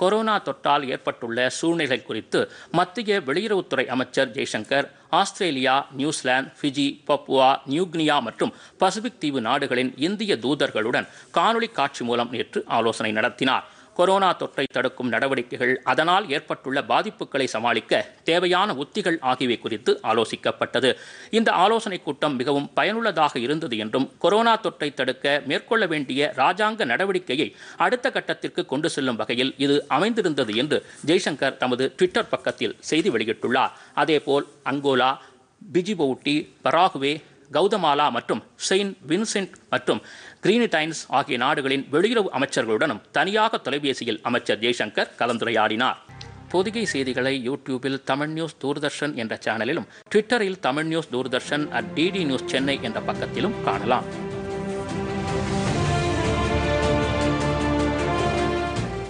corona தொற்றால் ஏற்பட்டுள்ள சூழ்நிலை குறித்து மத்திய வெளியுறவுத்துறை அமைச்சர் Jaishankar Australia New Zealand Fiji Papua New Guinea மற்றும் பசிபிக் தீவு நாடுகளின் இந்திய தூதர்களுடன் காணொலி காட்சி மூலம் நேற்று ஆலோசனை நடத்தினார் கொரோனா தொற்றை தடுக்கும் நடவடிக்கைகள் அதனால் ஏற்பட்டுள்ள பாதிப்புகளை சமாளிக்க தேவையான உத்திகள் ஆகியவை குறித்து ஆலோசிக்கப்பட்டது இந்த ஆலோசனைக் கூட்டம் மிகவும் பயனுள்ளதாக இருந்தது என்றும் கொரோனா தொற்றை தடுக்க மேற்கொள்ள வேண்டிய ராஜாங்க நடவடிக்கையை அடுத்த கட்டத்திற்கு கொண்டு செல்லும் வகையில் இது அமைந்திருந்தது என்று ஜெய்சங்கர் தமது ட்விட்டர் பக்கத்தில் செய்தி வெளியிட்டுள்ளார் அதேபோல் அங்கோலா பிஜிபவுட்டி பராகுவே கௌதமாலா மற்றும் செயின் வின்சென்ட் மற்றும் கிரீனிடைன்ஸ் ஆகிய நாடுகளின் வெளியுறவு அமைச்சர்களுடனும் தனியாக தொலைபேசியில் அமைச்சர் ஜெய்சங்கர் கலந்துரையாடினார் பொதிகை செய்திகளை யூடியூபில் தமிழ் நியூஸ் தூர்தர்ஷன் என்ற சேனலிலும் ட்விட்டரில் Tamil news Doordarshan at DD news Chennai என்ற பக்கத்திலும் காணலாம்